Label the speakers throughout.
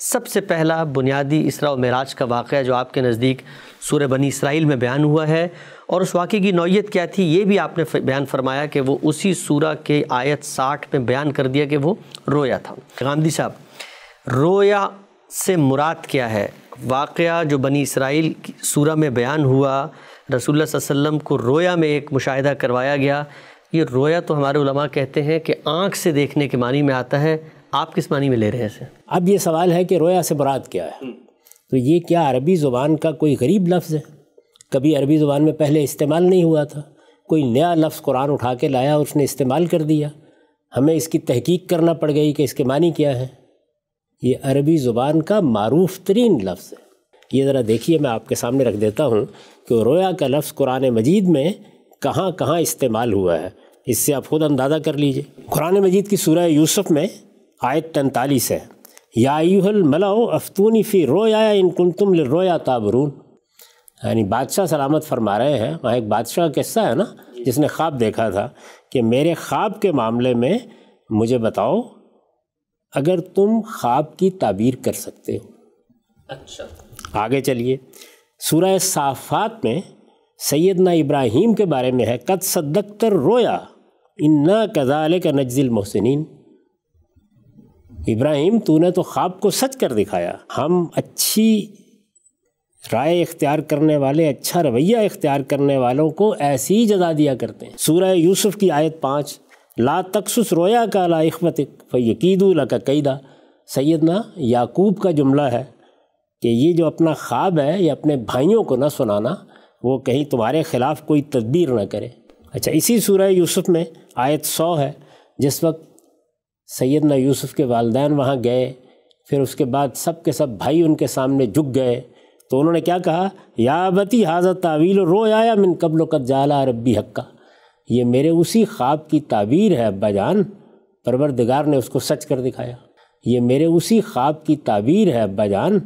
Speaker 1: सबसे पहला बुनियादी इसरा और मराज का वाक़ जो आपके नज़दीक सूर बनी इसराइल में बयान हुआ है और उस वाक़े की नौीयत क्या थी ये भी आपने बयान फरमाया कि वो उसी सूरा के आयत साठ में बयान कर दिया कि वो रोया था गांधी साहब रोया से मुराद क्या है वाक़ जो बनी इसराइल सूर में बयान हुआ रसूल वसम को रोया में एक मुशाह करवाया गया ये रोया तो हमारे कहते हैं कि आँख से देखने के मानी में आता है आप किस मानी में ले रहे हैं इसे
Speaker 2: अब ये सवाल है कि रोया से बरात क्या है हम्म। तो ये क्या अरबी ज़ुबान का कोई गरीब लफ्ज़ है कभी अरबी ज़ुबान में पहले इस्तेमाल नहीं हुआ था कोई नया लफ्ज़ कुरान उठा के लाया और उसने इस्तेमाल कर दिया हमें इसकी तहकीक करना पड़ गई कि इसके मानी क्या है ये अरबी ज़ुबान का मरूफ़ तरीन लफ्ज़ है ये ज़रा देखिए मैं आपके सामने रख देता हूँ कि रोया का लफ्ज़ कुरान मजीद में कहाँ कहाँ इस्तेमाल हुआ है इससे आप खुद अंदाज़ा कर लीजिए कुरान मजीद की सूर्य यूसुफ में आयत तैंतालीस है या यूहल मलाओ अफतूनी फ़ी रोया इन कुंतुम रोया ताबरून यानी बादशाह सलामत फरमा रहे हैं वहाँ एक बादशाह किस्सा है ना जिसने ख्वाब देखा था कि मेरे ख्वाब के मामले में मुझे बताओ अगर तुम ख्वाब की ताबीर कर सकते हो
Speaker 3: अच्छा
Speaker 2: आगे चलिए सूरह साफ़ात में सैदना इब्राहिम के बारे में है कद सदकतर रोया इन्ना कज़ाल का नज़िल मोहसिन इब्राहिम तूने तो ख्वाब को सच कर दिखाया हम अच्छी राय इख्तियार करने वाले अच्छा रवैया इख्तियार करने वालों को ऐसी ही जजा दिया करते हैं सूरह यूसुफ की आयत पाँच ला तकसुस रोया का ला इखमत फ़ैकीदू का कैदा सैदना याकूब का जुमला है कि ये जो अपना ख्वाब है ये अपने भाइयों को ना सुनाना वो कहीं तुम्हारे ख़िलाफ़ कोई तदबीर ना करे अच्छा इसी सूरह यूसुफ में आयत सौ है जिस वक्त सैदना यूसुफ़ के वालदान वहाँ गए फिर उसके बाद सब के सब भाई उनके सामने झुक गए तो उन्होंने क्या कहा याबती हाजा तावील रो आया मिन कबल कद जाला रब्बी हक्का ये मेरे उसी ख्वाब की ताबीर है अब्बा जान परवरदिगार ने उसको सच कर दिखाया ये मेरे उसी ख्वाब की ताबीर है अब्बा जान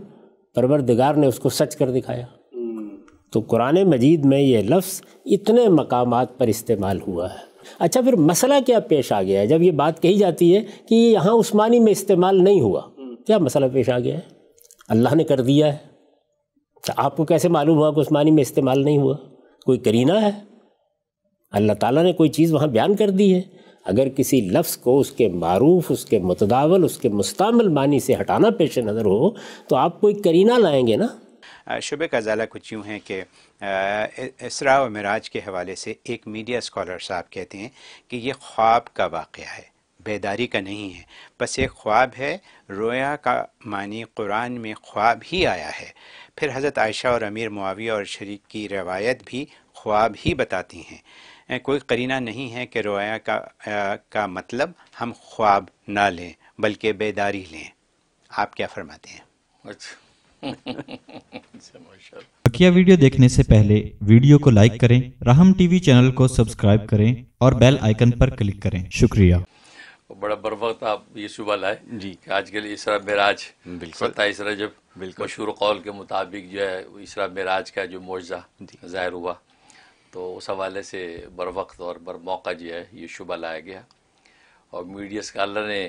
Speaker 2: परवरदिगार ने उसको सच कर दिखाया हम्म। तो कुरान मजीद में ये लफ्ज़ इतने मकाम पर इस्तेमाल हुआ है अच्छा फिर मसला क्या पेश आ गया है जब ये बात कही जाती है कि यहाँ उस्मानी में इस्तेमाल नहीं हुआ क्या मसला पेश आ गया है अल्लाह ने कर दिया है तो आपको कैसे मालूम हुआ कि उस्मानी में इस्तेमाल नहीं हुआ कोई करीना है अल्लाह ताला ने कोई चीज़ वहाँ बयान कर दी है अगर किसी लफ्ज़ को उसके मारूफ उसके मतदावल उसके मुस्तमल मानी से हटाना पेश नज़र हो तो आप कोई करीना लाएंगे ना
Speaker 1: शुबे का ज़्यादा कुछ यूँ है कि इसरा और मराज के हवाले से एक मीडिया स्कॉलर साहब कहते हैं कि ये ख्वाब का वाक़ है बेदारी का नहीं है बस एक ख्वाब है रोया का मानी कुरान में ख्वाब ही आया है फिर हज़रत आयशा और अमीर मुआविया और शरीक की रवायत भी ख्वाब ही बताती हैं कोई करीना नहीं है कि रोया का आ, का मतलब हम ख्वाब ना लें बल्कि बेदारी लें आप क्या फरमाते
Speaker 2: हैं अच्छा बकिया
Speaker 1: वीडियो देखने से पहले वीडियो को लाइक करें राहम टीवी चैनल को सब्सक्राइब करें और बेल आइकन पर क्लिक करें
Speaker 3: शुक्रिया तो बड़ा बर वक्त आप ये सुबह लाए जी कि आज के लिए इसरा मराज सत्ताईस जब बिल्कुल मशहूर कौल के मुताबिक जो है इसरा मराज का जो मुआवजा ज़ाहिर हुआ तो उस हवाले से बर वक्त और बर मौका जो है ये शुबा लाया गया और मीडिया स्कॉलर ने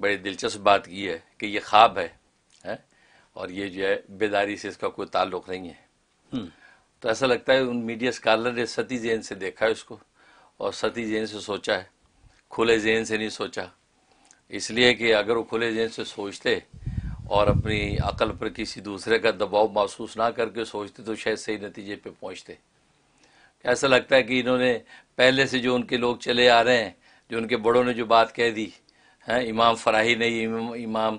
Speaker 3: बड़ी दिलचस्प बात की है कि ये ख्वाब है, है? और ये जो है बेदारी से इसका कोई ताल्लुक नहीं है हम्म। तो ऐसा लगता है उन मीडिया स्कॉलर ने सती जैन से देखा है उसको और सती जैन से सोचा है खुले जैन से नहीं सोचा इसलिए कि अगर वो खुले जहन से सोचते और अपनी अकल पर किसी दूसरे का दबाव महसूस ना करके सोचते तो शायद सही नतीजे पे पहुंचते ऐसा लगता है कि इन्होंने पहले से जो उनके लोग चले आ रहे हैं जो उनके बड़ों ने जो बात कह दी है इमाम फराही ने इमाम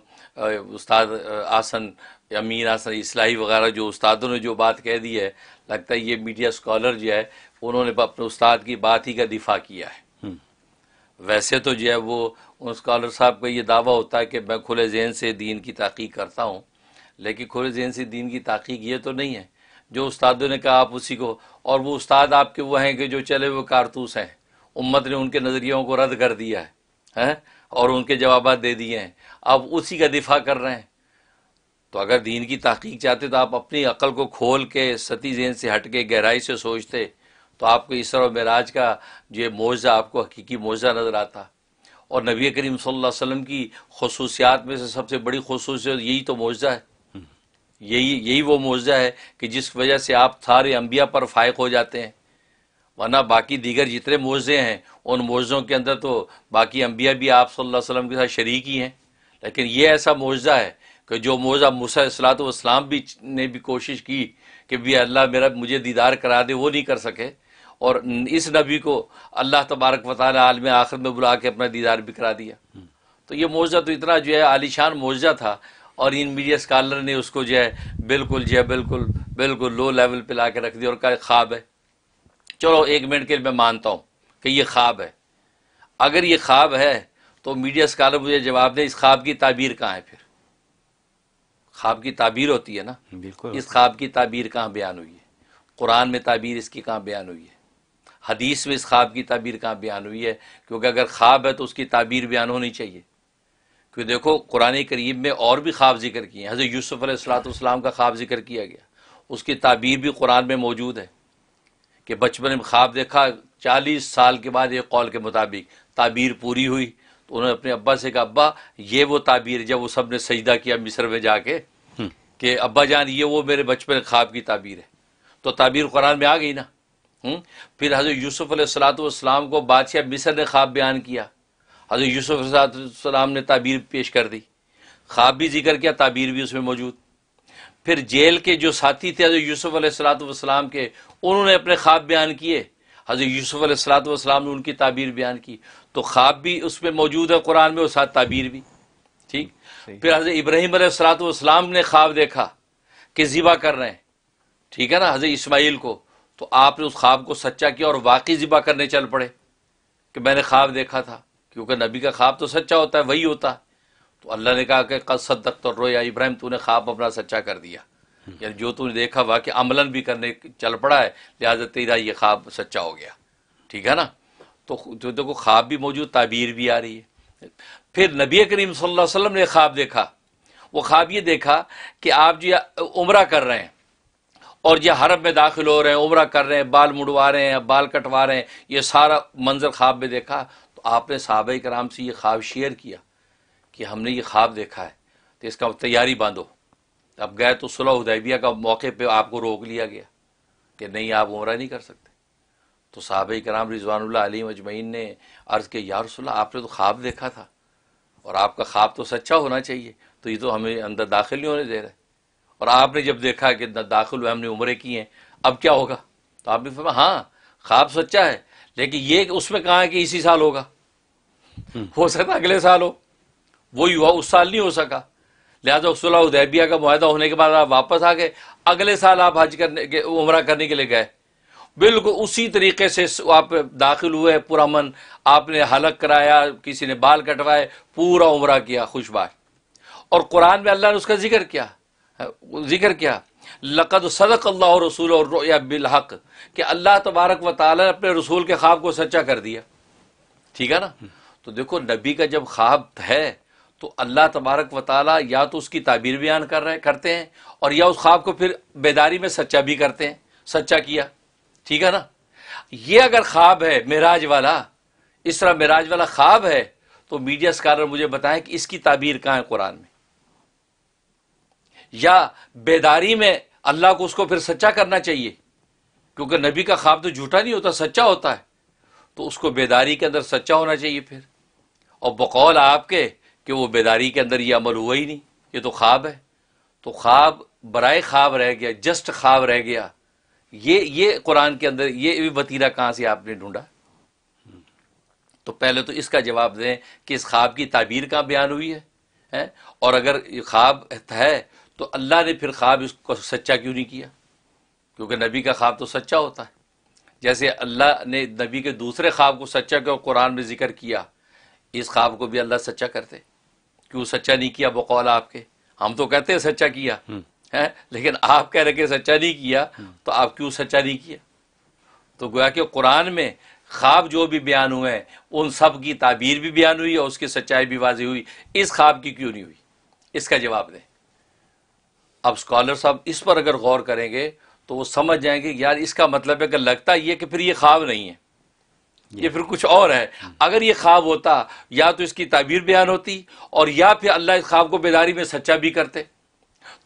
Speaker 3: उस्ताद आसन या मीर आसन इसलाही वगैरह जो उस्तादों ने जो बात कह दी है लगता है ये मीडिया स्कॉलर जो है उन्होंने अपने उस्ताद की बात ही का दिफा किया है हम्म। वैसे तो जो है वो उन स्कॉलर साहब का ये दावा होता है कि मैं खुले जहन से दीन की तहकीक करता हूँ लेकिन खुले जहन से दीन की तहकीक ये तो नहीं है जो उस्तादों ने कहा आप उसी को और वो उस्ताद आपके वो हैं कि जो चले हुए कारतूस हैं उम्मत ने उनके नज़रियों को रद्द कर दिया है हैं और उनके जवाब दे दिए हैं अब उसी का दिफा कर रहे हैं तो अगर दीन की तहकीक चाहते तो आप अपनी अकल को खोल के सती जेन से हट के गहराई से सोचते तो आपको इस और मराज का जो मुआवजा आपको हकीकी मुआवजा नज़र आता और नबी करीम वसल्लम की खसूसियात में से सबसे बड़ी खसूसियत यही तो मुआवजा है हम्म। यही यही वो मुआवजा है कि जिस वजह से आप सारे अम्बिया पर फायक हो जाते हैं वरना बाकी दीगर जितने मोज़े हैं उन मोज़ों के अंदर तो बाकी अम्बिया भी आप सल्लल्लाहु अलैहि वसल्लम के साथ शरीक ही हैं लेकिन ये ऐसा मुआवजा है कि जो मुआवजा मूसा सलात वाम भी ने भी कोशिश की कि भी अल्लाह मेरा मुझे दीदार करा दे वो नहीं कर सके और इस नबी को अल्लाह तबारक वाल आलम आखिर में बुला के अपना दीदार भी करा दिया तो ये मुआवजा तो इतना जो है आलिशान मुआवजा था और इन मीडिया स्कॉलर ने उसको जो है बिल्कुल जो है बिल्कुल बिल्कुल लो लेवल पे ला के रख दिया और कहा ख्वाब है चलो एक मिनट के लिए मैं मानता हूँ कि ये ख्वाब है अगर ये ख्वाब है तो मीडिया स्कॉलर मुझे जवाब दें इस ख्वाब की ताबीर कहाँ है फिर ख्वाब की ताबीर होती है ना बिल्कुल इस ख्वाब की ताबीर कहाँ बयान हुई है कुरान में ताबीर इसकी कहाँ बयान हुई है हदीस में इस ख्वाब की ताबीर कहाँ बयान हुई है क्योंकि अगर ख्वाब है तो उसकी ताबीर बयान होनी चाहिए क्योंकि देखो कुरान करीब में और भी ख्वाब जिक्र किए हैं हज़रत यूसुफ़ अलैहिस्सलाम का ख्वाब जिक्र किया गया उसकी ताबीर भी कुरान में मौजूद है कि बचपन में ख्वाब देखा चालीस साल के बाद एक कौल के मुताबिक ताबीर पूरी हुई तो उन्होंने अपने अब्बा से कहा अब्बा ये वो ताबीर जब वो सब ने सजदा किया मिस्र में जाके हम्म। कि अब्बा जान ये वो मेरे बचपन ख्वाब की ताबीर है तो ताबीर कुरान में आ गई ना हुँ? हम्म। फिर हज़रत यूसुफ़ सलाम को बादशाह मिस्र ने ख्वाब बयान किया हज़रत यूसुफ़ सलाम ने ताबीर पेश कर दी ख्वाब भी जिक्र किया ताबीर भी उसमें मौजूद फिर जेल के जो साथी थे हजरत यूसुफ अलैहिस्सलाम के उन्होंने अपने ख्वाब बयान किए हजरत यूसुफ अलैहिस्सलाम ने उनकी ताबीर बयान की तो ख्वाब भी उसमें मौजूद है कुरान में और साथ ताबीर भी ठीक फिर हजरत इब्राहिम अलैहिस्सलाम ने ख्वाब देखा कि ज़िबा कर रहे हैं ठीक है ना हजरत इस्माइल को तो आपने उस ख्वाब को सच्चा किया और वाकई ज़िबा करने चल पड़े कि मैंने ख्वाब देखा था क्योंकि नबी का ख्वाब तो सच्चा होता है वही होता है तो अल्लाह ने कहा कि कल सदक तो रोया इब्राहिम तूने ख्वाब अपना सच्चा कर दिया यानी जो तूने देखा हुआ अमलन भी करने चल पड़ा है लिहाजा तेरा ये ख्वाब सच्चा हो गया ठीक है ना तो, तो देखो ख्वाब भी मौजूद ताबीर भी आ रही है फिर नबी करीम सल्लल्लाहु अलैहि वसल्लम ने ख्वाब देखा वो ख्वाब ये देखा कि आप जो उम्र कर रहे हैं और ये हरब में दाखिल हो रहे हैं उम्र कर रहे हैं बाल मुड़वा रहे हैं बाल कटवा रहे हैं ये सारा मंजर ख्वाब में देखा तो आपने साहब कराम से ये ख्वाब शेयर किया कि हमने ये ख्वाब देखा है तो इसका तैयारी बांधो अब गए तो सुलह उदैबिया का मौके पर आपको रोक लिया गया कि नहीं आप उम्र नहीं कर सकते तो साहब कराम रिजवान अली अजमैन ने अर्ज़ के यार सुलह आपने तो ख्वाब देखा था और आपका ख्वाब तो सच्चा होना चाहिए तो ये तो हमें अंदर दाखिल नहीं होने दे रहे और आपने जब देखा कि दाखिल हुए हमने उम्रें की हैं अब क्या होगा तो आप भी फरमा हाँ ख्वाब सच्चा है लेकिन ये उसमें कहा है कि इसी साल होगा हम्म। हो सकता अगले साल हो वही हुआ उस साल नहीं हो सका लिहाजा सुलह उदैबिया का माह होने के बाद आप वापस आ गए अगले साल आप हज करने के उम्र करने के लिए गए बिल्कुल उसी तरीके से आप दाखिल हुए पुरमन आपने हलक कराया किसी ने बाल कटवाए पूरा उम्र किया खुशबाश और कुरान में अल्लाह ने उसका जिक्र किया हाँ, जिक्र किया लकद सदक अल्लाह रसूल और बिलहक कि अल्लाह तबारक व ताली ने अपने रसूल के ख्वाब को सच्चा कर दिया ठीक है ना तो देखो नबी का जब ख्वाब है तो अल्लाह तबारक व या तो उसकी ताबीर बयान कर रहे करते हैं और या उस ख्वाब को फिर बेदारी में सच्चा भी करते हैं सच्चा किया ठीक है ना ये अगर ख्वाब है मराज वाला इस तरह मेराज वाला ख्वाब है तो मीडिया स्कॉलर मुझे बताएं कि इसकी ताबीर कहाँ है कुरान में या बेदारी में अल्लाह को उसको फिर सच्चा करना चाहिए क्योंकि नबी का ख्वाब तो झूठा नहीं होता सच्चा होता है तो उसको बेदारी के अंदर सच्चा होना चाहिए फिर और बकौल आपके कि वो बेदारी के अंदर ये अमल हुआ ही नहीं ये तो ख्वाब है तो ख्वाब बरए ख्वाब रह गया जस्ट ख्वाब रह गया ये ये कुरान के अंदर ये भी वतीरा कहाँ से आपने ढूंढा तो पहले तो इसका जवाब दें कि इस ख्वाब की ताबीर कहाँ बयान हुई है, है? और अगर ये ख्वाब है तो अल्लाह ने फिर ख्वाब इसको सच्चा क्यों नहीं किया क्योंकि नबी का ख्वाब तो सच्चा होता है जैसे अल्लाह ने नबी के दूसरे ख्वाब को सच्चा क्यों कुरान में जिक्र किया इस ख्वाब को भी अल्लाह सच्चा करते कि वो सच्चा नहीं किया बकौल आपके हम तो कहते हैं सच्चा किया हम्म। है लेकिन आप कह रहे कि सच्चा नहीं किया हम्म। तो आप क्यों सच्चा नहीं किया तो गोया कि कुरान में ख्वाब जो भी बयान हुए हैं उन सब की ताबीर भी बयान हुई और उसकी सच्चाई भी वाजी हुई इस ख्वाब की क्यों नहीं हुई इसका जवाब दें अब स्कॉलर साहब इस पर अगर गौर करेंगे तो वो समझ जाएंगे यार इसका मतलब है कि लगता ये कि फिर ये ख्वाब नहीं है ये फिर कुछ और है अगर ये ख्वाब होता या तो इसकी ताबीर बयान होती और या फिर अल्लाह इस ख्वाब को बेदारी में सच्चा भी करते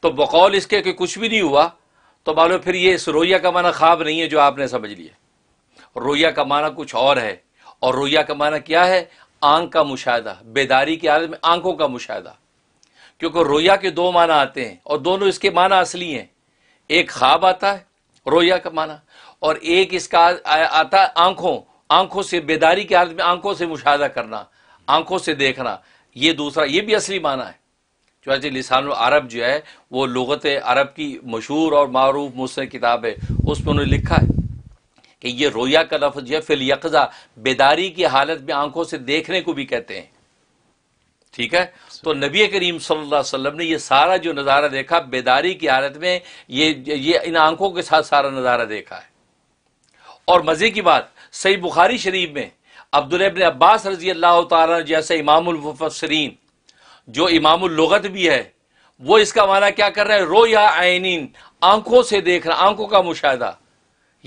Speaker 3: तो बकौल इसके कि कुछ भी नहीं हुआ तो मालूम फिर ये इस रोया का माना ख्वाब नहीं है जो आपने समझ लिया रोया का माना कुछ और है और रोया का माना क्या है आंख का मुशाह बेदारी की आदत में आंखों का मुशाह क्योंकि रोया के दो माना आते हैं और दोनों इसके माना असली हैं एक ख्वाब आता है रोया का माना और एक इसका आता है आंखों आंखों से बेदारी की हालत में आंखों से मुशाह करना आंखों से देखना ये दूसरा ये भी असली माना है चुनाचे लिसान अरब जो है वो लगत अरब की मशहूर और मरूफ मुस्लिम किताब है उसमें उन्होंने लिखा है कि ये रोया का लफ्ज़ है फिल यकजा बेदारी की हालत में आंखों से देखने को भी कहते हैं ठीक है तो नबी करीम सल्लल्लाहु अलैहि वसल्लम ने ये सारा जो नज़ारा देखा बेदारी की हालत में ये ये इन आंखों के साथ सारा नज़ारा देखा है और मज़े की बात सही बुखारी शरीफ में अब्दुलबन अब्बास रजी अल्लाह जैसे तैसे इमामफसरीन जो इमामलगत भी है वो इसका माना क्या कर रहे हैं रो या आयनिन आंखों से देख रहा आंखों का मुशाह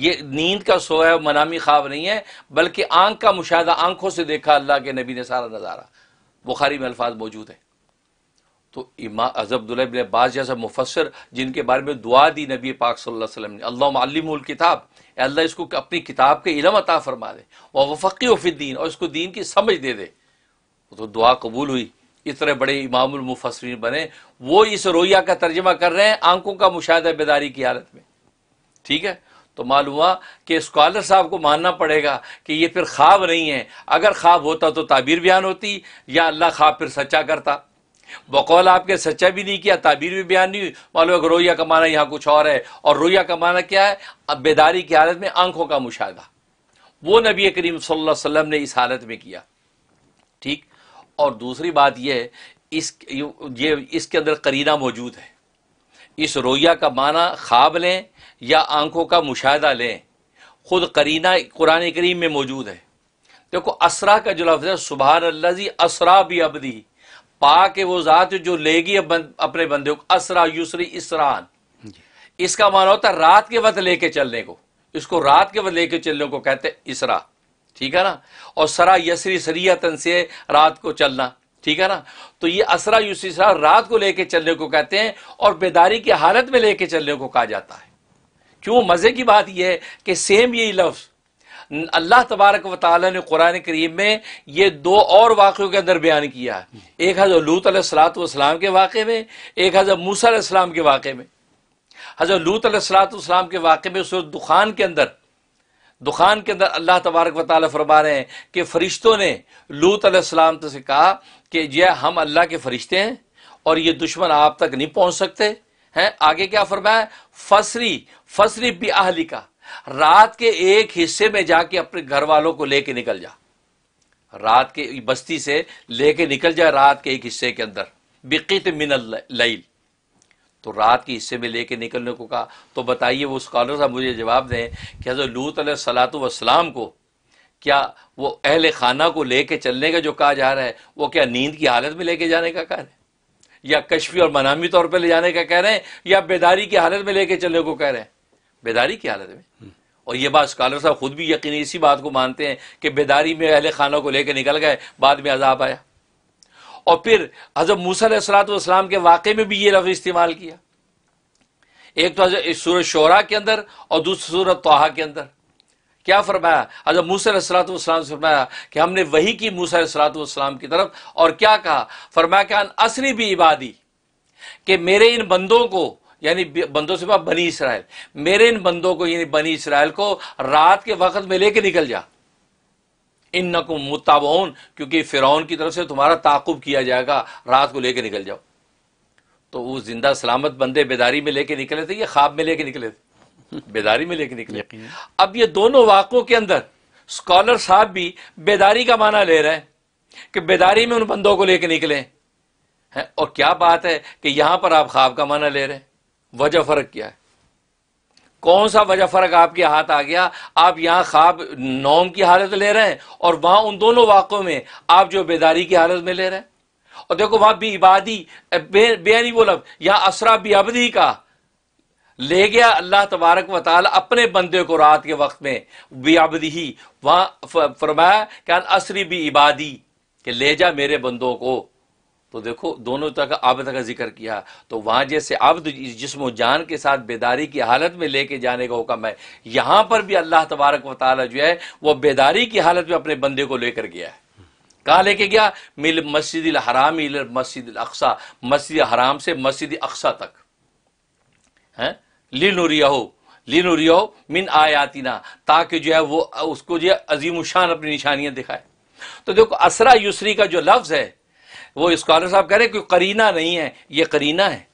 Speaker 3: ये नींद का सोया मनामी ख्वाब नहीं है बल्कि आंख का मुशाह आंखों से देखा अल्लाह के नबी ने सारा नज़ारा बुखारी में अल्फाज मौजूद है तो इमा अब्दुल्लाबिन अब्बास जैसा मुफसर जिनके बारे में दुआ दी नबी पाक सल्लल्लाहु अलैहि वसल्लम ने अल्लाह किताब अल्लाह इसको अपनी किताब के इलम अता फरमा दे और वफ़ी फ़िद्दीन और इसको दीन की समझ दे दे तो दुआ कबूल हुई इतने बड़े इमामुलमुफसरीन बने वो इस रोया का तर्जमा कर रहे हैं आंखों का मुशाह बेदारी की हालत में ठीक है तो मालूम हुआ कि स्कॉलर साहब को मानना पड़ेगा कि ये फिर ख्वाब नहीं है अगर ख्वाब होता तो ताबीर बयान होती या अल्लाह ख्वाब फिर सच्चा करता बकौल आपके सच्चा भी नहीं किया ताबीर भी बयान नहीं हुई मालूम है रोया कमाना यहाँ कुछ और है और रोया कमाना क्या है अब बेदारी की हालत में आंखों का मुशाह वो नबी करीम वसल्लम ने इस हालत में किया ठीक और दूसरी बात यह है इस ये इसके अंदर करीना मौजूद है इस रोया का माना ख्वाब लें या आंखों का मुशाह लें खुद करीना कुरान करीम में मौजूद है देखो असरा का जो लफ्ज़ है सुबह अल्लाजी असरा भी दी पा के वो ज़ात जो लेगी अब अपने बंदे को असरा यूसरी इसरान इसका माना होता है रात के वक्त लेके चलने को इसको रात के वक्त लेके चलने को कहते इसरा ठीक है ना और सरा यसरी सरिया तन से रात को चलना ठीक है ना तो ये असरा यूसरी इसरा रात को लेके चलने को कहते हैं और बेदारी की हालत में लेके चलने को कहा जाता है क्यों मज़े की बात यह है कि सेम यही लफ्ज़ अल्लाह तबारक वाली ने कुरान करीम में ये दो और वाक़ों के अंदर बयान किया है एक हज़रत लूत सलात के वाक़े में एक हज़रत मूसा के वाक़े में हज़रत लूत सलात के वाक़े में सूरत दुखान के अंदर दुखान के अंदर अल्लाह तबारक वाली फरमा रहे हैं कि फ़रिश्तों ने लूत सलाम से कहा कि यह हम अल्लाह के फ़रिश्ते हैं और ये दुश्मन आप तक नहीं पहुँच सकते हैं आगे क्या फरमाया फसरी फसरी भी आहली का रात के एक हिस्से में जाके अपने घर वालों को लेके निकल जा रात के बस्ती से लेके निकल जा रात के एक हिस्से के अंदर बिकित मिन लईल तो रात के हिस्से में लेके निकलने को कहा तो बताइए वो स्कॉलर साहब मुझे जवाब दें कि हजरत लूत सलात वसलाम को क्या वो अहल खाना को लेके चलने का जो कहा जा रहा है वो क्या नींद की हालत में लेके जाने का कह रहे हैं या कश्फी और मनामी तौर पर ले जाने का कह रहे हैं या बेदारी की हालत में लेके चलने को कह रहे हैं बेदारी की हालत में और ये बात स्कॉलर साहब खुद भी यकीन इसी बात को मानते हैं कि बेदारी में अहले खानों को लेकर निकल गए बाद में अजाब आया और फिर हजरत मूसलातम के वाक़े में भी ये लफ्ज़ इस्तेमाल किया एक तो सूरत शोरा के अंदर और दूसरी सूरत तोहा के अंदर क्या फरमाया हजरत मूसलातम से फरमाया कि हमने वही की मूसलातम की तरफ और क्या कहा फरमाया कि असरी भी इबादी कि मेरे इन बंदों को यानी बंदों से बाप बनी इसराइल मेरे इन बंदों को यानी बनी इसराइल को रात के वक्त में लेके निकल जा इन नकु मुताबन क्योंकि फ़िरौन की तरफ से तुम्हारा ताकुब किया जाएगा रात को लेके निकल जाओ तो वो जिंदा सलामत बंदे बेदारी में लेके निकले थे या ख्वाब में लेके निकले थे बेदारी में लेके निकले अब ये दोनों वाक़ों के अंदर स्कॉलर साहब भी बेदारी का माना ले रहे हैं कि बेदारी में उन बंदों को लेके निकले हैं और क्या बात है कि यहां पर आप ख्वाब का माना ले रहे हैं वजह फ़र्क क्या है कौन सा वजह फ़र्क आपके हाथ आ गया आप यहां ख्वाब नौम की हालत ले रहे हैं और वहां उन दोनों वाक़ों में आप जो बेदारी की हालत में ले रहे हैं और देखो वहां भी इबादी बे, बोलब यहां असरा भी अबदी का ले गया अल्लाह तबारक वाल अपने बंदे को रात के वक्त में बेआबदी ही वहां फरमाया क्या असरी भी इबादी के ले जा मेरे बंदों को तो देखो दोनों तरह का आबद का जिक्र किया तो वहां जैसे आबद जिसम जान के साथ बेदारी की हालत में लेके जाने का हुक्म है यहां पर भी अल्लाह तबारक वाली जो है वह बेदारी की हालत में अपने बंदे को लेकर गया है कहा लेके गया मिल मस्जिद हराम मस्जिद अक्सा मस्जिद हराम से मस्जिद अक्सा तक है लिनुरिया हो लिनुरिया हो मिन आयातिना ताकि जो है वो उसको जो है अजीम शान अपनी निशानियां दिखाए तो देखो असरा युसरी का जो लफ्ज़ है वो स्कॉलर साहब कह रहे हैं कि करीना नहीं है ये करीना है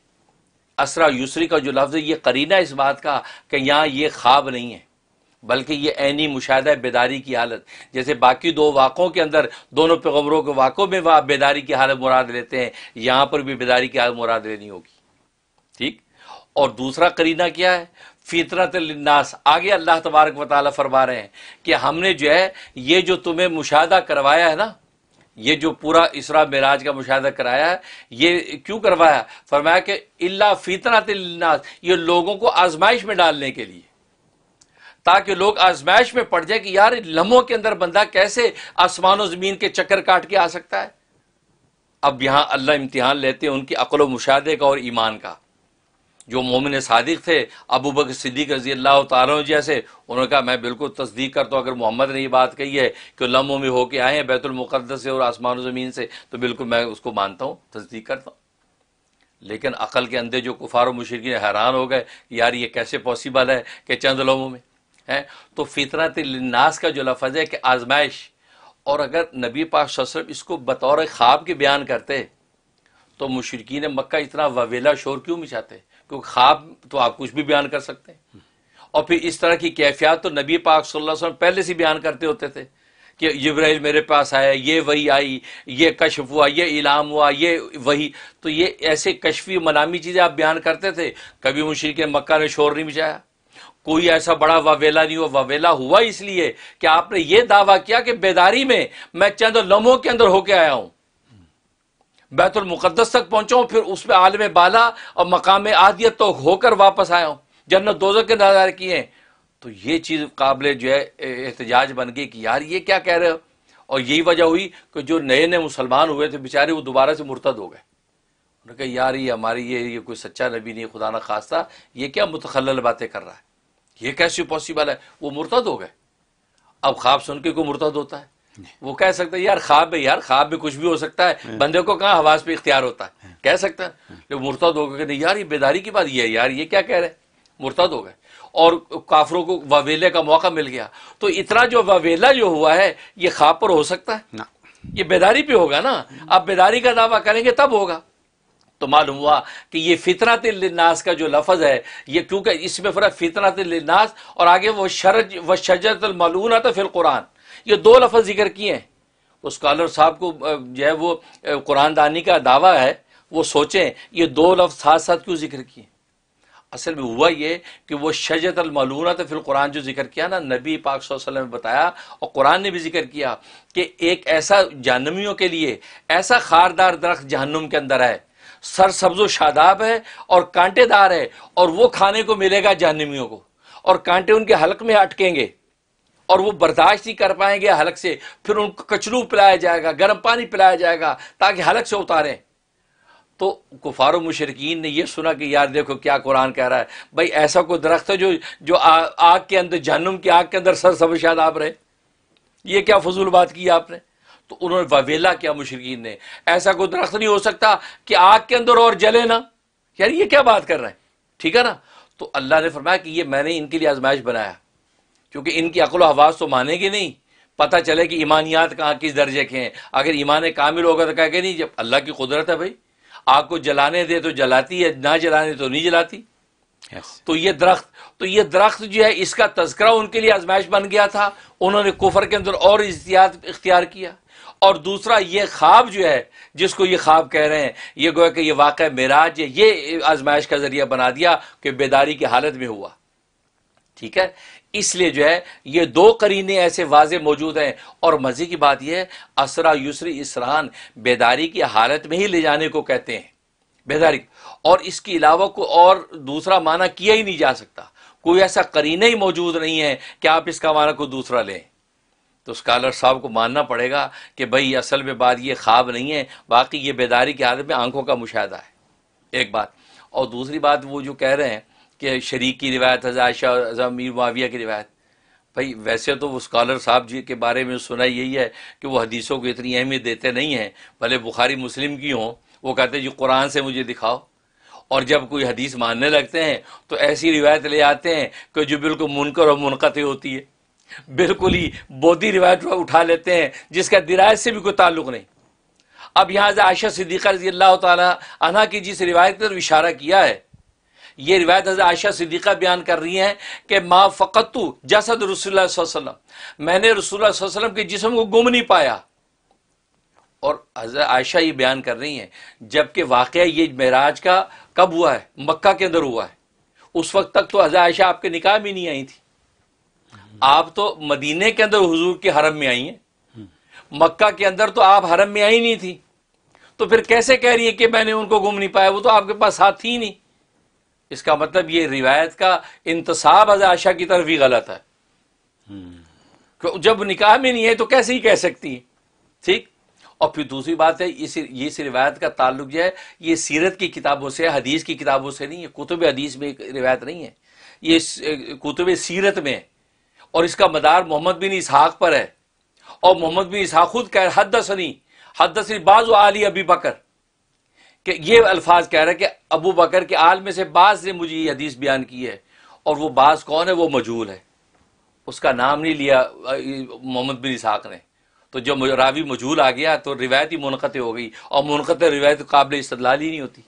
Speaker 3: असरा यूसरी का जो लफ्ज़ है ये करीना इस बात का कि यहाँ ये ख्वाब नहीं है बल्कि ये ऐनी मुशाह बेदारी की हालत जैसे बाकी दो वाक़ों के अंदर दोनों पैगबरों के वाक़ों में वह बेदारी की हालत मुराद लेते हैं यहाँ पर भी बेदारी की हालत मुराद लेनी होगी ठीक और दूसरा करीना क्या है फितरत लन्नास आगे अल्लाह तबारक वाली फरमा रहे हैं कि हमने जो है ये जो तुम्हें मुशाह करवाया है ना ये जो पूरा इसरा मेराज का मुशाह कराया है ये क्यों करवाया फरमाया कि इल्ला फितना तिलनास ये लोगों को आजमाइश में डालने के लिए ताकि लोग आजमाइश में पड़ जाए कि यार लम्हों के अंदर बंदा कैसे आसमान ज़मीन के चक्कर काट के आ सकता है अब यहां अल्लाह इम्तिहान लेते हैं उनकी अकल मुशाहे का और ईमान का जो मोमिन सदक थे अबू बकर सिद्दीक रजी अल्लाह तारों जैसे उन्होंने कहा मैं बिल्कुल तस्दीक करता हूँ अगर मोहम्मद ने ये बात कही है कि लम्हों में होके आए हैं बैतुलमक़दस से और आसमान ज़मीन से तो बिल्कुल मैं उसको मानता हूँ तस्दीक करता हूँ लेकिन अकल के अंदर जो कुफार मुशरकिन हैरान हो गए यार ये कैसे पॉसिबल है कि चंद लम्हों में है तो फितरत नास का जो लफज है कि आजमाइश और अगर नबी पाक ससरफ इसको बतौर ख्वाब के बयान करते तो मुशरकिन मक्का इतना ववेला शोर क्यों मिचाते क्योंकि ख्वाब तो आप कुछ भी बयान कर सकते हैं और फिर इस तरह की कैफियात तो नबी पाक सल्लल्लाहु अलैहि वसल्लम पहले से बयान करते होते थे कि जब्राइल मेरे पास आया ये वही आई ये कशफ हुआ ये इलाम हुआ ये वही तो ये ऐसे कशफी मनामी चीज़ें आप बयान करते थे कभी मुशरक मक्का ने शोर नहीं मचाया कोई ऐसा बड़ा वावेला नहीं हुआ वावेला हुआ इसलिए कि आपने ये दावा किया कि बेदारी में मैं चंद लम्हों के अंदर होके आया हूँ बैतुलमुक़दस तक पहुँचा हूँ फिर उसमें आलम बाला और मकाम आदियत तो होकर वापस आया हूँ जन्नत दोजो के नज़ारे किए हैं तो ये चीज़ काबिल जो है एहतजाज बन गई कि यार ये क्या कह रहे हो और यही वजह हुई कि जो नए नए मुसलमान हुए थे बेचारे वो दोबारा से मुर्तद हो गए उन्होंने कहा यार ये हमारी ये ये कोई सच्चा नबी नहीं खुदा ना खास्ता ये क्या मुतखल बातें कर रहा है ये कैसे पॉसिबल है वो मुर्तद हो गए अब ख्वाब सुन के कोई मुर्तद होता है वो कह सकता है यार ख्वाब है यार ख्वाब में कुछ भी हो सकता है हाँ। बंदे को कहा हवास पे इख्तियार होता है हाँ। कह सकता है जो मुर्तद होगा कहते यार ये बेदारी की बात ये है यार ये क्या कह रहे हैं मुर्ताद हो गए और काफरों को ववेले का मौका मिल गया तो इतना जो ववेला जो हुआ है ये ख्वाब पर हो सकता है ना ये बेदारी पे होगा ना आप बेदारी का दावा करेंगे तब होगा तो मालूम हुआ कि ये फितरत लिनास का जो लफज है ये क्योंकि इसमें फर्क फितरत लिनास और आगे वो शरज व शजरत मलूना था फिर कुरान ये दो लफज जिक्र किए हैं उस स्कॉलर साहब को जो है वो कुरान दानी का दावा है वो सोचें ये दो लफ्ज साथ साथ क्यों जिक्र किए असल में हुआ ये कि वो शजत अलमलूना तो फिर कुरान जो जिक्र किया ना नबी पाक वसल्लम ने बताया और कुरान ने भी जिक्र किया कि एक ऐसा जहनमियों के लिए ऐसा खारदार दरख्त जहन्नुम के अंदर है सर सब्जो शादाब है और कांटेदार है और वो खाने को मिलेगा जहनमियों को और कांटे उनके हलक में अटकेंगे और वो बर्दाश्त नहीं कर पाएंगे हलक से फिर उनको कचलू पिलाया जाएगा गर्म पानी पिलाया जाएगा ताकि हलक से उतारें तो कुफारो मुशरकिन ने यह सुना कि यार देखो क्या कुरान कह रहा है भाई ऐसा कोई दरख्त है जो जो आग के अंदर जहनुम की आग के अंदर सर सब शायद आप रहे ये क्या फजूल बात की आपने तो उन्होंने ववेला किया मुशरकिन ने ऐसा कोई दरख्त नहीं हो सकता कि आग के अंदर और जले ना यार ये क्या बात कर रहे हैं ठीक है ना तो अल्लाह ने फरमाया कि ये मैंने इनके लिए आजमाइश बनाया क्योंकि इनकी अकल हवास तो मानेगी नहीं पता चले कि ईमानियात कहाँ किस दर्जे के हैं अगर ईमान कामिल होगा तो कहेंगे नहीं जब अल्लाह की कुदरत है भाई आग को जलाने दे तो जलाती है ना जलाने तो नहीं जलाती yes. तो ये दरख्त तो ये दरख्त जो है इसका तस्करा उनके लिए आजमाइश बन गया था उन्होंने कुफर के अंदर और इज्तियात इख्तियार किया और दूसरा ये ख्वाब जो है जिसको ये ख्वाब कह रहे हैं ये गोया कि ये वाक़ मराज ये आजमाइश का जरिया बना दिया कि बेदारी की हालत में हुआ ठीक है इसलिए जो है ये दो करीने ऐसे वाजे मौजूद हैं और मज़े की बात यह है असरा यूसरी इसरान बेदारी की हालत में ही ले जाने को कहते हैं बेदारी और इसके अलावा को और दूसरा माना किया ही नहीं जा सकता कोई ऐसा करीना ही मौजूद नहीं है कि आप इसका माना को दूसरा लें तो स्कॉलर साहब को मानना पड़ेगा कि भाई असल में बात ये ख्वाब नहीं है बाकी ये बेदारी की हालत में आंखों का मुशाह है एक बात और दूसरी बात वो जो कह रहे हैं कि शरीक की रिवायत हज़ा मीर माविया की रिवायत भाई वैसे तो वो स्कॉलर साहब जी के बारे में सुना यही है कि वो हदीसों को इतनी अहमियत देते नहीं हैं भले बुखारी मुस्लिम की हों वो कहते हैं जी कुरान से मुझे दिखाओ और जब कोई हदीस मानने लगते हैं तो ऐसी रिवायत ले आते हैं कि जो बिल्कुल मुनकर और मुनक़ होती है बिल्कुल ही बोधी रिवायत उठा लेते हैं जिसका दिरायत से भी कोई ताल्लुक नहीं अब यहाँ आयशा सिद्दीक़ा रजी अल्लाह तला की जिस रिवायत पर इशारा किया है ये रिवायत हजरत आयशा सिद्दीक़ा बयान कर रही हैं कि माँ फ़कतु जसद रसोल्ला वसम मैंने रसोल्ला वसम के जिसम को गुम नहीं पाया और हजरत आयशा ये बयान कर रही हैं जबकि वाक़ ये महराज का कब हुआ है मक्का के अंदर हुआ है उस वक्त तक तो हजरत आयशा आपके निकाह में नहीं आई थी आप तो मदीने के अंदर हजूर के हरम में आई हैं मक्का के अंदर तो आप हरम में आई नहीं थी तो फिर कैसे कह रही है कि मैंने उनको गुम नहीं पाया वो तो आपके पास साथ ही नहीं इसका मतलब ये रिवायत का इंतसाब आशा की तरफ ही गलत है
Speaker 1: हम्म।
Speaker 3: जब निकाह में नहीं है तो कैसे ही कह सकती है ठीक और फिर दूसरी बात है इस इस रिवायत का ताल्लुक जो है ये सीरत की किताबों से हदीस की किताबों से नहीं है कुतुब हदीस में एक रिवायत नहीं है ये कुतुब सीरत में है और इसका मदार मोहम्मद बिन इसहाक पर है और मोहम्मद बिन इसहाक खुद कह हदसनी हदसनी बाजू आली अबी बकर कि ये अल्फाज कह रहे हैं कि अबू बकर के आल में से बाज ने मुझे ये हदीस बयान की है और वो बाज कौन है वो मजूल है उसका नाम नहीं लिया मोहम्मद बिन इसहाक ने तो जब रावी मजूल आ गया तो रिवायत ही मुनक़ हो गई और मुनक़ रिवायत काबिल इस्तलाल ही नहीं होती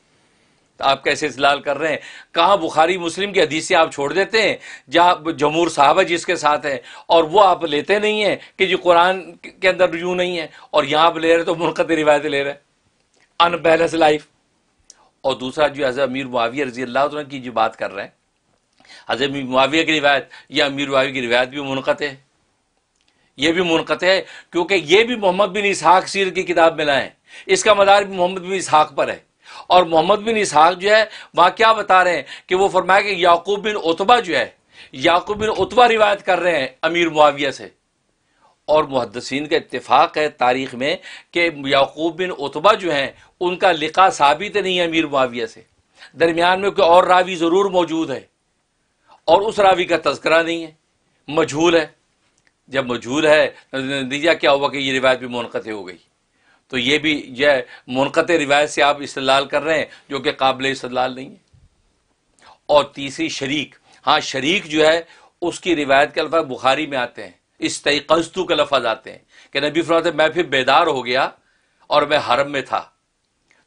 Speaker 3: तो आप कैसे इस्लाल कर रहे हैं कहाँ बुखारी मुस्लिम की हदीसें आप छोड़ देते हैं जहाँ जमूर साहबा जिसके साथ हैं और वो आप लेते नहीं हैं कि जो कुरान के अंदर रुजू नहीं है और यहाँ आप ले रहे तो मुनक़ रिवायत ले रहे हैं अनबैलेंस लाइफ और दूसरा जो हजरत अमीर मुआविया रजी अल्लाह की जो बात कर रहे हैं हजरत मुआविया की रिवायत या अमीर मुआविया की रिवायत भी मुनक़त है यह भी मुनक़त है क्योंकि यह भी मोहम्मद बिन इसहाक सीर की किताब में लाए इसका मदार भी मोहम्मद बिन इसहाक पर है और मोहम्मद बिन इसहाक जो है वहाँ क्या बता रहे हैं कि वो फरमाया कि याकूब बिन उतबा जो है याकूब बिन उतबा रिवायत कर रहे हैं अमीर मुआविया से और मुहदसिन का इतफ़ाक़ है तारीख़ में कि याकूब बिन उतबा जो हैं उनका लिखा साबित नहीं है अमीर माविया से दरमियान में कोई और रावी ज़रूर मौजूद है और उस रावी का तस्करा नहीं है मजहूल है जब मजहूल है नतीजा क्या हुआ कि ये रिवायत भी मुनक़ हो गई तो ये भी यह मुनक़ रिवायत से आप इस्तलाल कर रहे हैं जो कि काबिल इस्तलाल नहीं है और तीसरी शरीक हाँ शरीक जो है उसकी रिवायत के अल्फाज बुखारी में आते हैं इस तयकस्तु के लफज आते हैं कि नबी फरमाते मैं फिर बेदार हो गया और मैं हरम में था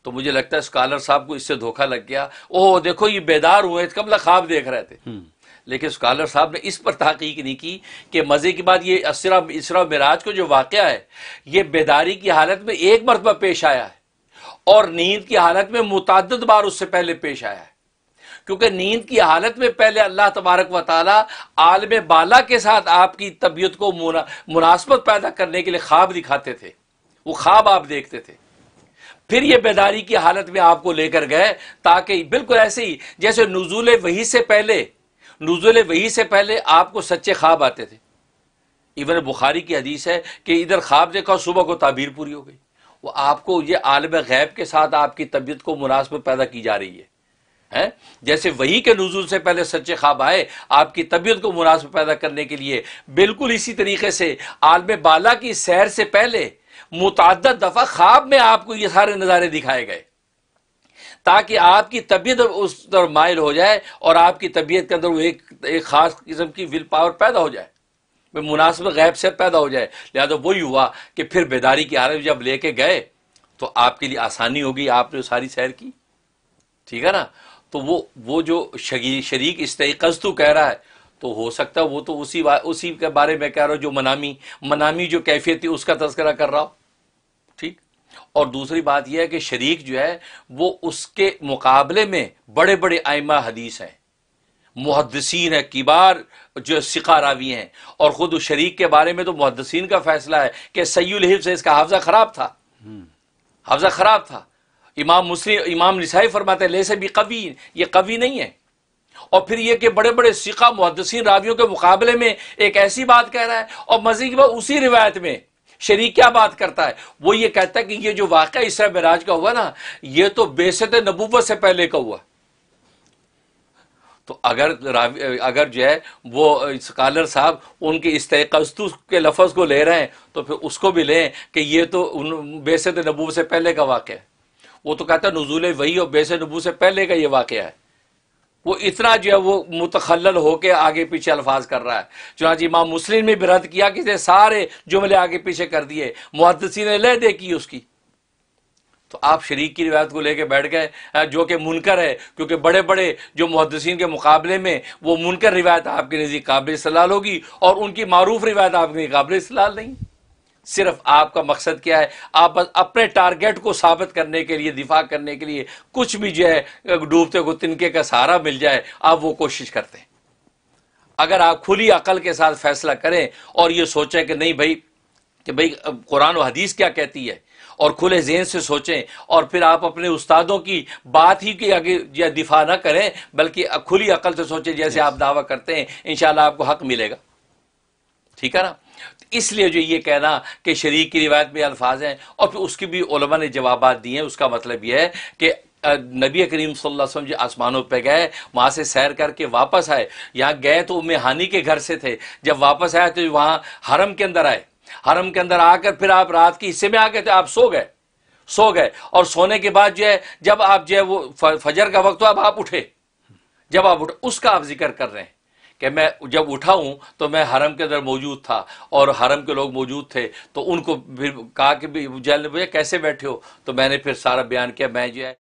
Speaker 3: तो मुझे लगता है स्कॉलर साहब को इससे धोखा लग गया ओह देखो ये बेदार हुए इसका मतलब ख्वाब देख रहे थे हम्म। लेकिन स्कॉलर साहब ने इस पर तहकीक नहीं की कि मज़े की बात ये असरा इसरा मिराज को जो वाक़ है ये बेदारी की हालत में एक मरतबा पेश आया है और नींद की हालत में मुतद बार उससे पहले पेश आया है क्योंकि नींद की हालत में पहले अल्लाह तबारक व आलम बाला के साथ आपकी तबीयत को मुनासबत पैदा करने के लिए ख्वाब दिखाते थे वो ख्वाब आप देखते थे फिर ये बेदारी की हालत में आपको लेकर गए ताकि बिल्कुल ऐसे ही जैसे नजूल वही से पहले नजूल वही से पहले आपको सच्चे ख्वाब आते थे इवन बुखारी की हदीस है कि इधर ख्वाब देखा सुबह को ताबीर पूरी हो गई वो आपको ये आलम गैब के साथ आपकी तबीयत को मुनासबत पैदा की जा रही है है जैसे वही के नजूल से पहले सच्चे ख्वाब आए आपकी तबीयत को मुनासिब पैदा करने के लिए बिल्कुल इसी तरीके से आलम बाला की सैर से पहले मुतद दफ़ा ख्वाब में आपको ये सारे नज़ारे दिखाए गए ताकि आपकी तबीयत उस तरफ मायल हो जाए और आपकी तबीयत के अंदर वो एक, एक ख़ास किस्म की विल पावर पैदा हो जाए मुनासिब गैब से पैदा हो जाए लिहाजा वही हुआ कि फिर बेदारी की आरफ जब लेके गए तो आपके लिए आसानी होगी आपने सारी सैर की ठीक है ना तो वो वो जो शरीक इस तो कह रहा है तो हो सकता है वो तो उसी उसी के बारे में कह रहा हो जो मनामी मनामी जो कैफियत थी उसका तस्करा कर रहा हो ठीक और दूसरी बात यह है कि शरीक जो है वो उसके मुकाबले में बड़े बड़े आयमा हदीस हैं मुहदसिन है किबार जो सिकारावी हैं और ख़ुद उस शरीक के बारे में तो मुहदसिन का फैसला है कि सैल हिफ से इसका हाफजा ख़राब था हम्म। हाफजा ख़राब था इमाम मुस्लिम इमाम निसाई फरमाते हैं लेसे भी कवी ये कवी नहीं है और फिर ये कि बड़े बड़े सिका मुहदसिन रावियों के मुकाबले में एक ऐसी बात कह रहा है और मजीद वह उसी रिवायत में शरीक क्या बात करता है वो ये कहता है कि ये जो वाक़ इसरा बराज का हुआ ना ये तो बेसत नबूबत से पहले का हुआ तो अगर अगर जो है वो स्कालर साहब उनके इस तस्तु के लफज को ले रहे हैं तो फिर उसको भी लें कि ये तो उन बेसत नबूब से पहले का वाक़ है वो तो कहता है नजूल वही और बेस नबू से पहले का ये वाक़ है वो इतना जो है वो मुतखल होकर आगे पीछे अल्फाज कर रहा है चुनाच इमाम मुस्लिम ने भी रद्द किया कि सारे जुमले आगे पीछे कर दिए मुहदसी ने दे की उसकी तो आप शरीक की रिवायत को लेके बैठ गए जो कि मुनकर है क्योंकि बड़े बड़े जो मुहदसिन के मुकाबले में वो मुनकर रिवायत आपके नज़दीक काबिल सलाल होगी और उनकी मरूफ रिवायत आपके काबिल सलाल नहीं सिर्फ आपका मकसद क्या है आप अपने टारगेट को साबित करने के लिए दिफा करने के लिए कुछ भी जो है डूबते को तिनके का सहारा मिल जाए आप वो कोशिश करते हैं अगर आप खुली अकल के साथ फैसला करें और ये सोचें कि नहीं भाई कि भाई कुरान और हदीस क्या कहती है और खुले जेन से सोचें और फिर आप अपने उस्तादों की बात ही की आगे या दिफा ना करें बल्कि खुली अकल से सोचें जैसे आप दावा करते हैं इन आपको हक मिलेगा ठीक है ना इसलिए जो ये कहना कि शरीक की रिवायत में अल्फाज हैं और फिर उसकी भी ओलमा ने जवाब दिए हैं उसका मतलब यह है कि नबी करीम वसल्लम आसमानों पर गए वहाँ से सैर करके वापस आए यहाँ गए तो उम्मे हानी के घर से थे जब वापस आए तो वहाँ हरम के अंदर आए हरम के अंदर आकर फिर आप रात के हिस्से में आ गए थे तो आप सो गए सो गए और सोने के बाद जो है जब आप जो है वो फजर का वक्त हो अब आप उठे जब आप उठे उसका आप जिक्र कर रहे हैं कि मैं जब उठा हूँ तो मैं हरम के अंदर मौजूद था और हरम के लोग मौजूद थे तो उनको फिर कहा कि जैल ने भैया कैसे बैठे हो तो मैंने फिर सारा बयान किया मैं जो है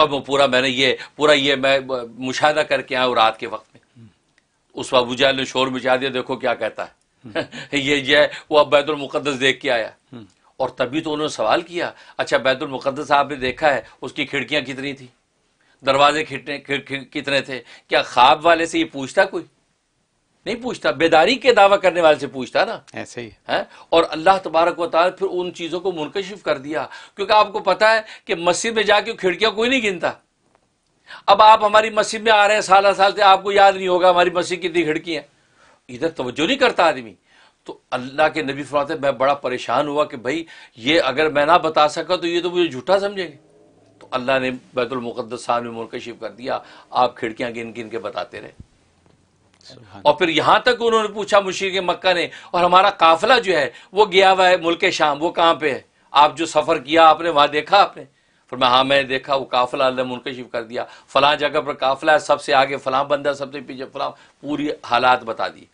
Speaker 3: अब पूरा मैंने ये पूरा ये मैं मुशाह करके आया हूँ रात के वक्त में उस अबू जैल ने शोर मचा दिया देखो क्या कहता है ये जो है वो अब बैतुलमुकदस देख के आया और तभी तो उन्होंने सवाल किया अच्छा बैतुलमुकदस आपने देखा है उसकी खिड़कियाँ कितनी थी दरवाजे खिटने कितने थे क्या ख्वाब वाले से ये पूछता कोई नहीं पूछता बेदारी के दावा करने वाले से पूछता ना ऐसे ही है और अल्लाह तबारक वाल फिर उन चीज़ों को मुनकशिफ कर दिया क्योंकि आपको पता है कि मस्जिद में जाके खिड़कियां कोई नहीं गिनता अब आप हमारी मस्जिद में आ रहे हैं साल साल से आपको याद नहीं होगा हमारी मस्जिद कितनी खिड़कियाँ इधर तवज्जो नहीं करता आदमी तो अल्लाह के नबी फरमाते मैं बड़ा परेशान हुआ कि भाई ये अगर मैं ना बता सका तो ये तो मुझे झूठा समझेंगे तो अल्लाह ने बैतुलमक़दस साहब में मुनकशिफ कर दिया आप खिड़कियां गिन गिन के बताते रहे और फिर यहां तक उन्होंने पूछा मुशीर के मक्का ने और हमारा काफिला जो है वो गया हुआ है मुल्क शाम वो कहां पे है आप जो सफ़र किया आपने वहां देखा आपने फिर मैं हाँ मैं देखा वो काफिला अल्लाह मुनकशिफ कर दिया फलां जगह पर काफिला है सबसे आगे फलां बंदा सबसे पीछे फलां पूरी हालात बता दी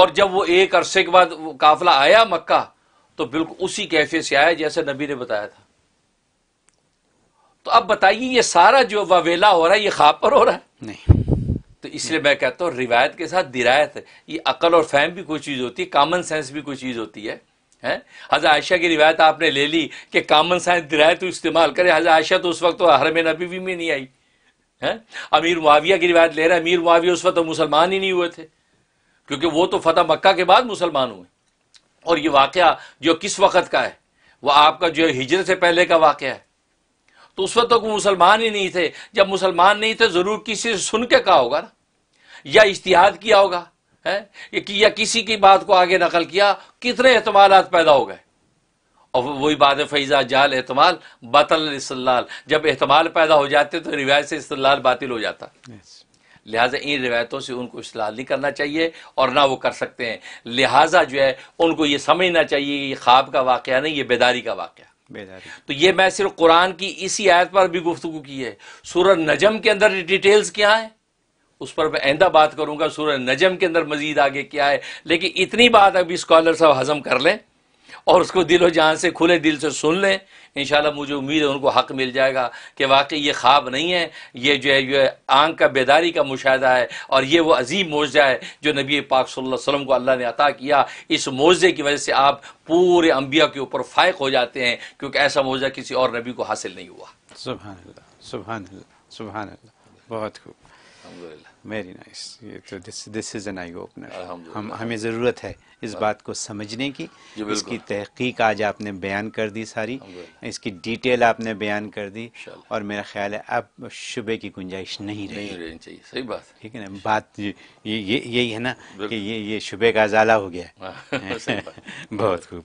Speaker 3: और जब वो एक अरसे के बाद काफिला आया मक्का तो बिल्कुल उसी कैफे से आया जैसे नबी ने बताया था तो अब बताइए ये सारा जो वावेला हो रहा है ये खाब पर हो रहा है नहीं तो इसलिए मैं कहता हूँ रिवायत के साथ दिरायत है ये अकल और फैम भी कोई चीज़ होती है कामन सेंस भी कोई चीज़ होती है हैं हज़ा आयशा की रिवायत आपने ले ली कि कामन सेंस दिरायत तो इस्तेमाल करें हज़ा आयशा तो उस वक्त तो हरम नबीवी में नहीं आई है अमीर मुआविया की रिवायत ले रहे हैं अमीर मुआविया उस वक्त तो मुसलमान ही नहीं हुए थे क्योंकि वो तो फतेह मक्का के बाद मुसलमान हुए और ये वाक़ जो किस वक़्त का है वह आपका जो हिजर से पहले का वाक़ है तो उस वक्त तक वो मुसलमान ही नहीं थे जब मुसलमान नहीं थे ज़रूर किसी से सुन के कहा होगा ना या इश्तिहाद किया होगा है कि या किसी की बात को आगे नकल किया कितने एहतमाल पैदा हो गए और वही बात है फैज़ा जाल एहतमाल बतल इसल जब एहतमाल पैदा हो जाते तो रिवायत से इसल बातिल हो जाता लिहाजा इन रिवायतों से उनको इसलाल नहीं करना चाहिए और ना वो कर सकते हैं लिहाजा जो है उनको ये समझना चाहिए ये ख्वाब का वाक़ नहीं ये बेदारी का वाक़ है तो ये मैं सिर्फ कुरान की इसी आयत पर भी गुफ्तु की है सूरह नजम के अंदर डिटेल्स क्या है उस पर मैं आंदा बात करूंगा सूरह नजम के अंदर मजीद आगे क्या है लेकिन इतनी बात अभी स्कॉलर साहब हजम कर लें और उसको दिलो जहाँ से खुले दिल से सुन लें इन मुझे उम्मीद है उनको हक मिल जाएगा कि वाकई ये ख्वाब नहीं है ये जो है जो है का बेदारी का मुशाहदा है और ये वो अजीम मुआवजा है जो नबी पाक सल्लल्लाहु अलैहि वसल्लम को अल्लाह ने अता किया इस मुआवजे की वजह से आप पूरे अम्बिया के ऊपर फ़ायक हो जाते हैं क्योंकि ऐसा मुआवजा किसी और नबी को हासिल नहीं हुआ
Speaker 1: सुबह सुबह सुबह बहुत खूब अलहमदिल्ला वेरी नाइस ये तो this this is an eye opener हम हमें ज़रूरत है इस बात को समझने की इसकी तहकीक आज आपने बयान कर दी सारी इसकी डिटेल आपने बयान कर दी और मेरा ख्याल है अब शुबे की गुंजाइश नहीं रही नहीं रहनी चाहिए सही बात ठीक है ना बात ये ये यही है ना कि ये ये शुबे का अजाला हो गया बहुत खूब